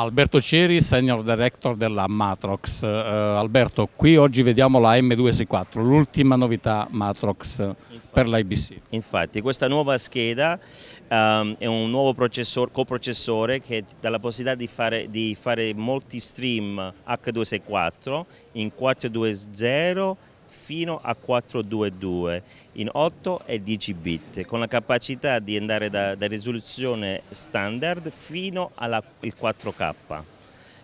Alberto Ceri, Senior Director della Matrox. Uh, Alberto, qui oggi vediamo la M264, l'ultima novità Matrox infatti, per l'IBC. Infatti, questa nuova scheda um, è un nuovo coprocessore che dà la possibilità di fare, di fare multi-stream H264 in 420 fino a 422 in 8 e 10 bit con la capacità di andare da, da risoluzione standard fino al 4K.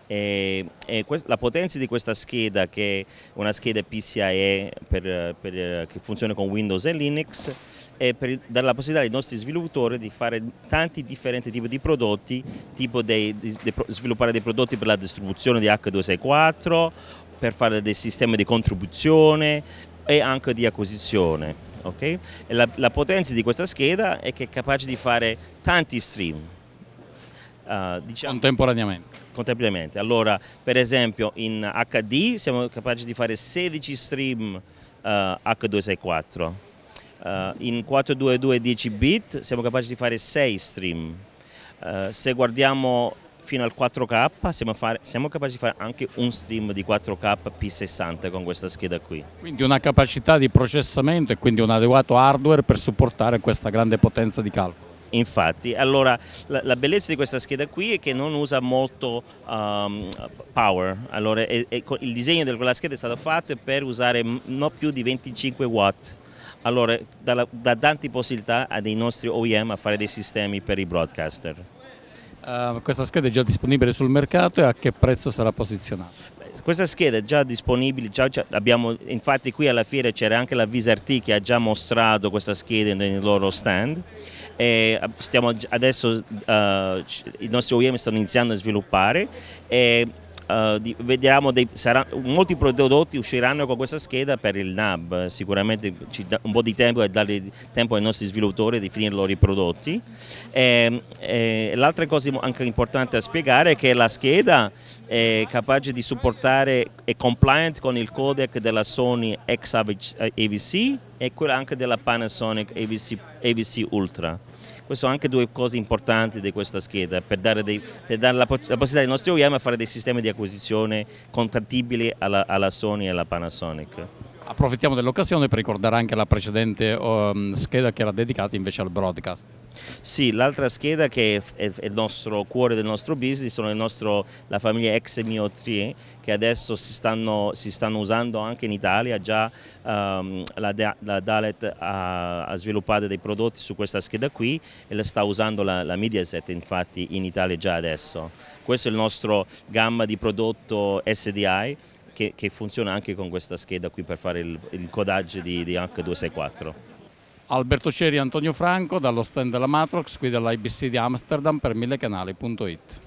E, e la potenza di questa scheda che è una scheda PCIe per, per, che funziona con Windows e Linux è per, dare la possibilità ai nostri sviluppatori di fare tanti differenti tipi di prodotti tipo dei, di, di, sviluppare dei prodotti per la distribuzione di H264 per fare dei sistemi di contribuzione e anche di acquisizione. Okay? La, la, potenza di questa scheda è che è capace di fare tanti stream. Uh, diciamo, contemporaneamente. Contemporaneamente. Allora, per esempio, in HD siamo capaci di fare 16 stream uh, H264. Uh, in 422 10 bit siamo capaci di fare 6 stream. Eh, se guardiamo fino al 4K, siamo, fare, siamo, capaci di fare anche un stream di 4K P60 con questa scheda qui. Quindi una capacità di processamento e quindi un adeguato hardware per supportare questa grande potenza di calcolo. Infatti, allora la, la bellezza di questa scheda qui è che non usa molto um, power, allora, è, è, il disegno della scheda è stato fatto per usare non più di 25 watt allora dà, dà tante possibilità ai nostri OEM a fare dei sistemi per i broadcaster. Eh, questa scheda è già disponibile sul mercato e a che prezzo sarà posizionata? Questa scheda è già disponibile, già, già abbiamo, infatti qui alla fiera c'era anche la Visarti che ha già mostrato questa scheda nel loro stand e stiamo adesso uh, i nostri OEM stanno iniziando a sviluppare e Uh, di, vediamo dei, sarà, molti prodotti usciranno con questa scheda per il NAB, sicuramente ci dà un po' di tempo e dare tempo ai nostri sviluppatori di finire i loro prodotti. Ehm, eh, l'altra cosa anche importante da spiegare è che la scheda è capace di supportare e compliant con il codec della Sony X AVC e quella anche della Panasonic AVC, AVC Ultra queste sono anche due cose importanti di questa scheda, per dare, dei, per dare la, possibilità ai nostri OEM a fare dei sistemi di acquisizione compatibili alla, alla Sony e alla Panasonic. Approfittiamo dell'occasione per ricordare anche la precedente um, scheda che era dedicata invece al broadcast. Sì, l'altra scheda che è, il nostro cuore del nostro business sono nostro, la famiglia ex 3 che adesso si stanno, si stanno, usando anche in Italia, già um, la, la, Dalet ha, ha, sviluppato dei prodotti su questa scheda qui e la sta usando la, la Mediaset infatti in Italia già adesso. Questo è il nostro gamma di prodotto SDI che, che, funziona anche con questa scheda qui per fare il, il codaggio di, di H264. Alberto Ceri Antonio Franco dallo stand della Matrox qui dell'IBC di Amsterdam per millecanali.it